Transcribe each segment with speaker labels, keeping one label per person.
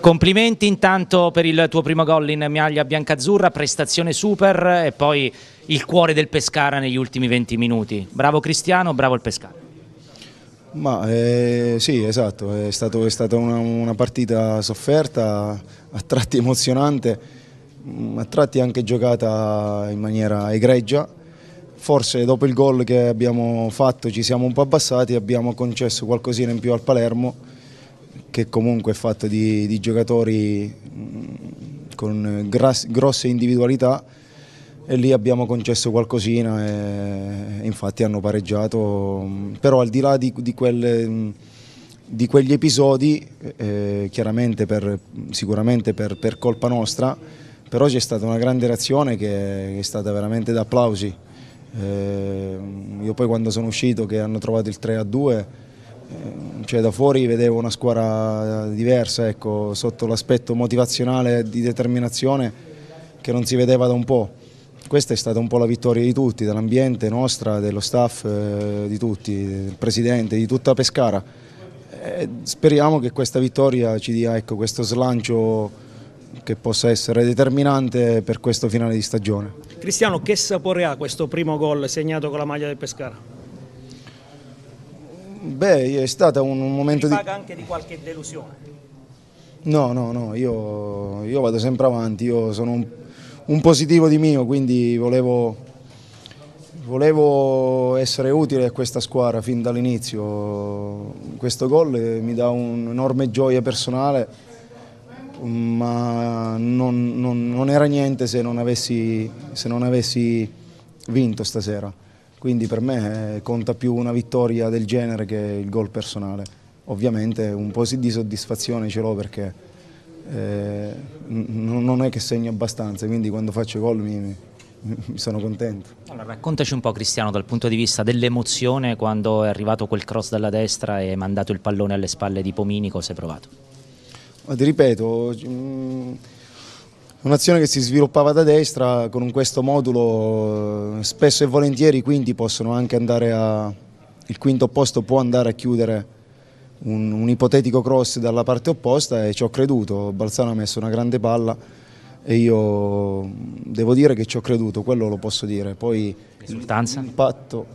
Speaker 1: Complimenti intanto per il tuo primo gol in maglia biancazzurra, prestazione super e poi il cuore del Pescara negli ultimi 20 minuti. Bravo Cristiano, bravo il Pescara.
Speaker 2: Ma eh, sì, esatto, è, stato, è stata una, una, partita sofferta, a tratti emozionante, mm, a tratti anche giocata in maniera egregia. Forse dopo il gol che abbiamo fatto ci siamo un po' abbassati e abbiamo concesso qualcosina in più al Palermo che comunque è fatta di, di giocatori mm, con gras, grosse individualità e lì abbiamo concesso qualcosina e infatti hanno pareggiato, mm, però al di là di, di, quel, mm, di quegli episodi, eh, chiaramente per, sicuramente per, per, colpa nostra, però c'è stata una grande reazione che è stata veramente da applausi. Eh, io poi quando sono uscito che hanno trovato il 3 a 2 eh, cioè da fuori vedevo una squadra eh, diversa ecco, sotto l'aspetto motivazionale di determinazione che non si vedeva da un po'. Questa è stata un po' la vittoria di tutti, dell'ambiente nostra, dello staff, eh, di tutti, del presidente, di tutta Pescara. E eh, speriamo che questa vittoria ci dia ecco, questo slancio che possa essere determinante per questo finale di stagione.
Speaker 3: Cristiano, che sapore ha questo primo gol segnato con la maglia del Pescara?
Speaker 2: Beh, è stato un, un momento Ti di... paga
Speaker 3: anche di qualche delusione?
Speaker 2: No, no, no, io, io vado sempre avanti, io sono un, un positivo di mio, quindi volevo, volevo, essere utile a questa squadra fin dall'inizio. Questo gol eh, mi dà un'enorme gioia personale, mm, ma non, non, non era niente se non avessi, se non avessi vinto stasera quindi per me eh, conta più una vittoria del genere che il gol personale. Ovviamente un po' di soddisfazione ce l'ho perché eh, non è che segno abbastanza, quindi quando faccio gol mi, mi sono contento.
Speaker 1: Allora, raccontaci un po' Cristiano dal punto di vista dell'emozione quando è arrivato quel cross dalla destra e mandato il pallone alle spalle di Pomini, cosa hai provato?
Speaker 2: Ma ti ripeto, mh, mm, Un'azione che si sviluppava da destra, con questo modulo eh, spesso e volentieri i quinti possono anche andare a... il quinto opposto può andare a chiudere un, un ipotetico cross dalla parte opposta e ci ho creduto, Balzano ha messo una grande palla e io devo dire che ci ho creduto, quello lo posso dire. Poi risultanza? Impatto.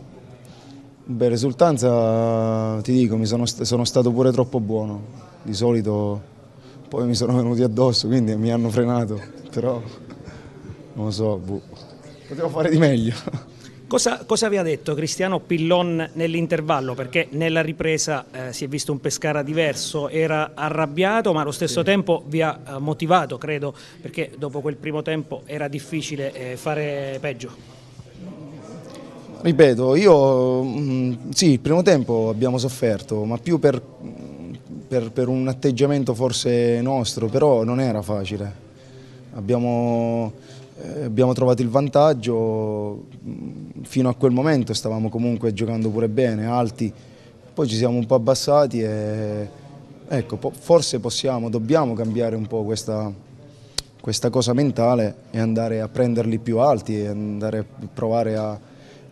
Speaker 2: Beh, risultanza ti dico, sono, sono stato pure troppo buono, di solito poi mi sono venuti addosso, quindi mi hanno frenato, però non lo so, buh.
Speaker 3: potevo fare di meglio. Cosa, cosa, vi ha detto Cristiano Pillon nell'intervallo? Perché nella ripresa eh, si è visto un Pescara diverso, era arrabbiato ma allo stesso sì. tempo vi ha eh, motivato, credo, perché dopo quel primo tempo era difficile eh, fare peggio.
Speaker 2: Ripeto, io mm, sì, il primo tempo abbiamo sofferto, ma più per per, per un atteggiamento forse nostro, però non era facile. Abbiamo, eh, abbiamo, trovato il vantaggio, mm, fino a quel momento stavamo comunque giocando pure bene, alti, poi ci siamo un po' abbassati e ecco, po forse possiamo, dobbiamo cambiare un po' questa, questa, cosa mentale e andare a prenderli più alti e andare a provare a,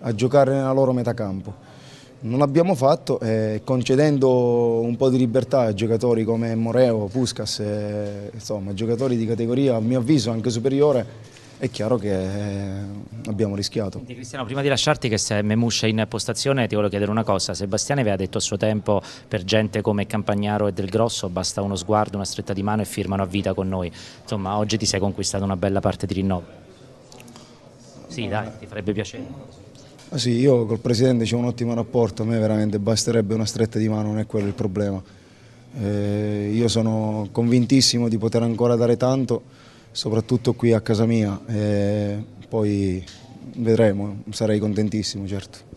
Speaker 2: a giocare nella loro metà campo non abbiamo fatto, eh, concedendo un po' di libertà a giocatori come Moreo, Puskas, eh, insomma giocatori di categoria a mio avviso anche superiore, è chiaro che eh, abbiamo rischiato. Quindi
Speaker 1: Cristiano, prima di lasciarti che se Memuscia in postazione ti voglio chiedere una cosa, Sebastiani aveva detto a suo tempo per gente come Campagnaro e Del Grosso basta uno sguardo, una stretta di mano e firmano a vita con noi, insomma oggi ti sei conquistato una bella parte di rinnovo. Sì dai, ti farebbe piacere.
Speaker 2: Ah sì, io col Presidente ho un ottimo rapporto, a me veramente basterebbe una stretta di mano, non è quello il problema. Eh, io sono convintissimo di poter ancora dare tanto, soprattutto qui a casa mia, eh, poi vedremo, sarei contentissimo certo.